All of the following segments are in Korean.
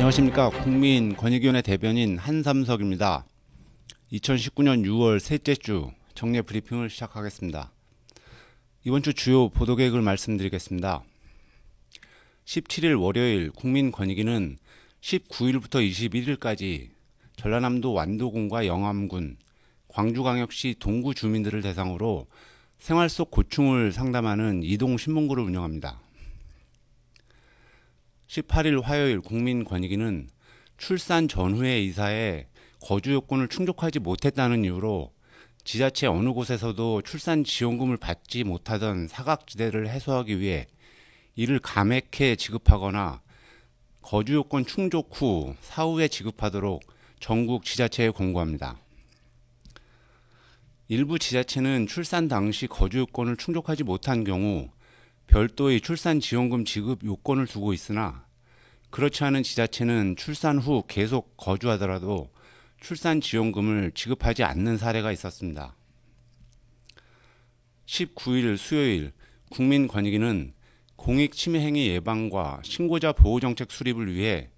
안녕하십니까 국민권익위원회 대변인 한삼석입니다. 2019년 6월 셋째 주 정례 브리핑을 시작하겠습니다. 이번 주 주요 보도 계획을 말씀드리겠습니다. 17일 월요일 국민권익위는 19일부터 21일까지 전라남도 완도군과 영암군, 광주광역시 동구 주민들을 대상으로 생활 속 고충을 상담하는 이동 신문고를 운영합니다. 18일 화요일 국민권익위는 출산 전후의 이사에 거주 요건을 충족하지 못했다는 이유로 지자체 어느 곳에서도 출산 지원금을 받지 못하던 사각지대를 해소하기 위해 이를 감액해 지급하거나 거주 요건 충족 후 사후에 지급하도록 전국 지자체에 권고합니다 일부 지자체는 출산 당시 거주 요건을 충족하지 못한 경우 별도의 출산 지원금 지급 요건을 두고 있으나 그렇지 않은 지자체는 출산 후 계속 거주하더라도 출산 지원금을 지급하지 않는 사례가 있었습니다. 19일 수요일 국민권익위는 공익침해행위 예방과 신고자 보호정책 수립을 위해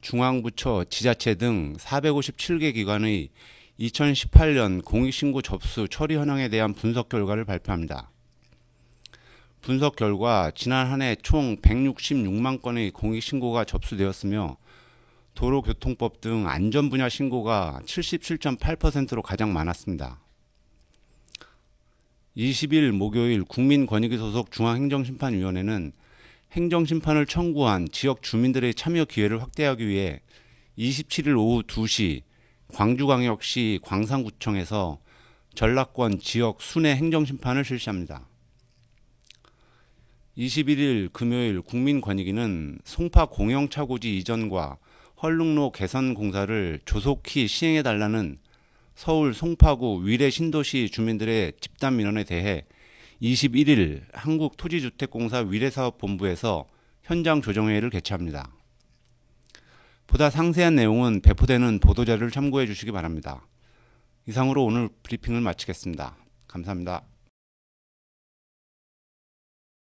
중앙부처, 지자체 등 457개 기관의 2018년 공익신고 접수 처리 현황에 대한 분석 결과를 발표합니다. 분석 결과 지난 한 해 총 166만 건의 공익 신고가 접수되었으며 도로교통법 등 안전 분야 신고가 77.8%로 가장 많았습니다. 20일 목요일 국민권익위 소속 중앙행정심판위원회는 행정심판을 청구한 지역 주민들의 참여 기회를 확대하기 위해 27일 오후 2시 광주광역시 광산구청에서 전라권 지역 순회 행정심판을 실시합니다. 21일 금요일 국민권익위는 송파 공영차고지 이전과 헐릉로 개선 공사를 조속히 시행해달라는 서울 송파구 위례 신도시 주민들의 집단 민원에 대해 21일 한국토지주택공사 위례사업본부에서 현장 조정회의를 개최합니다. 보다 상세한 내용은 배포되는 보도자를 참고해 주시기 바랍니다. 이상으로 오늘 브리핑을 마치겠습니다. 감사합니다.